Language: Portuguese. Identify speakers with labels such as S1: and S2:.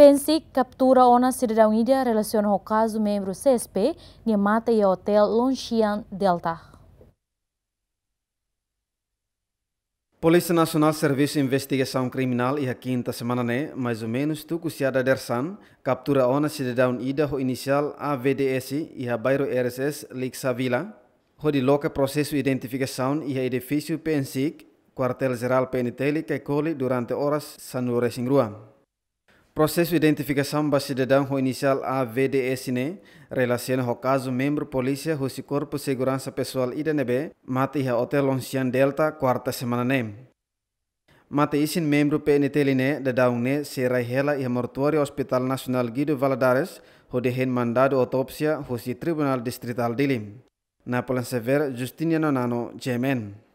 S1: Pensi captura ona cidadão Índia relaciona ao caso membro CSP que mata e hotel Longxian Delta.
S2: Polícia Nacional Serviço de Investigação Criminal e a quinta semana né, mais ou menos tu cuciada dersan, captura ona cidadão Ida ho inicial AVDS e a bairro RSS Lixavila, Vila, ho de loca processo identificação e a edifício PNC, quartel geral PNTL que colhe durante horas sanure singruan. Processo de identificação da cidadão com inicial AVDS ne relaciona o caso membro polícia o corpo de segurança pessoal IDNB mate ha hotel Lonsian Delta quarta semana ne. Mate isin membro PNTL ne dadang Daune serai hela mortuário Hospital Nacional Guido Valadares o dehen mandado autópsia o
S3: Tribunal Distrital Dilim. Na Polansever Justiniano Nano, GMN.